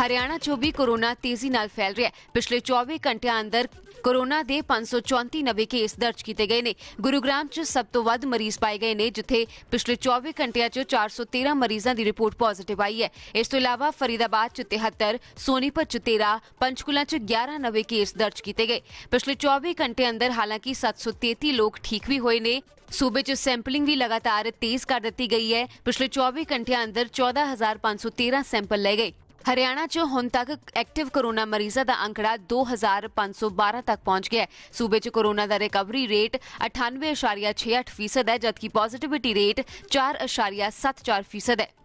ਹਰਿਆਣਾ 'ਚ ਵੀ ਕੋਰੋਨਾ ਤੇਜ਼ੀ ਨਾਲ ਫੈਲ ਰਿਹਾ ਹੈ ਪਿਛਲੇ 24 ਘੰਟਿਆਂ ਅੰਦਰ ਕੋਰੋਨਾ ਦੇ 534 ਨਵੇਂ ਕੇਸ ਦਰਜ ਕੀਤੇ ਗਏ ਨੇ ਗੁਰੂਗ੍ਰਾਮ 'ਚ ਸਭ ਤੋਂ ਵੱਧ ਮਰੀਜ਼ ਪਾਏ ਗਏ ਨੇ ਜਿੱਥੇ ਪਿਛਲੇ 24 ਘੰਟਿਆਂ 'ਚ 413 ਮਰੀਜ਼ਾਂ ਦੀ ਰਿਪੋਰਟ ਪੋਜ਼ਿਟਿਵ ਆਈ ਹੈ ਇਸ ਤੋਂ ਇਲਾਵਾ ਫਰੀਦਾਬਾਦ 'ਚ 73 ਸੋਨੀਪਤ 'ਚ 13 ਪੰਚਕੁਲਾ 'ਚ 11 ਨਵੇਂ ਕੇਸ ਦਰਜ ਕੀਤੇ ਗਏ ਪਿਛਲੇ 24 ਘੰਟੇ ਅੰਦਰ ਹਾਲਾਂਕਿ 733 ਲੋਕ ਠੀਕ ਵੀ ਹੋਏ ਨੇ ਸੂਬੇ 'ਚ ਸੈਂਪਲਿੰਗ ਵੀ ਲਗਾਤਾਰ ਤੇਜ਼ ਕਰ ਦਿੱਤੀ ਗਈ ਹੈ ਪਿਛਲੇ 24 ਘੰਟਿਆਂ ਅੰਦਰ 14513 ਸੈਂਪਲ ਲਏ ਗਏ ਹਰਿਆਣਾ 'ਚ ਹੁਣ ਤੱਕ ਐਕਟਿਵ ਕੋਰੋਨਾ ਮਰੀਜ਼ਾਂ ਦਾ ਅੰਕੜਾ 2512 ਤੱਕ ਪਹੁੰਚ ਗਿਆ ਹੈ ਸੂਬੇ 'ਚ ਕੋਰੋਨਾ ਦਾ ਰਿਕਵਰੀ ਰੇਟ 98.68% ਹੈ ਜਦਕਿ ਪੋਜ਼ਿਟਿਵਿਟੀ ਰੇਟ 4.74% ਹੈ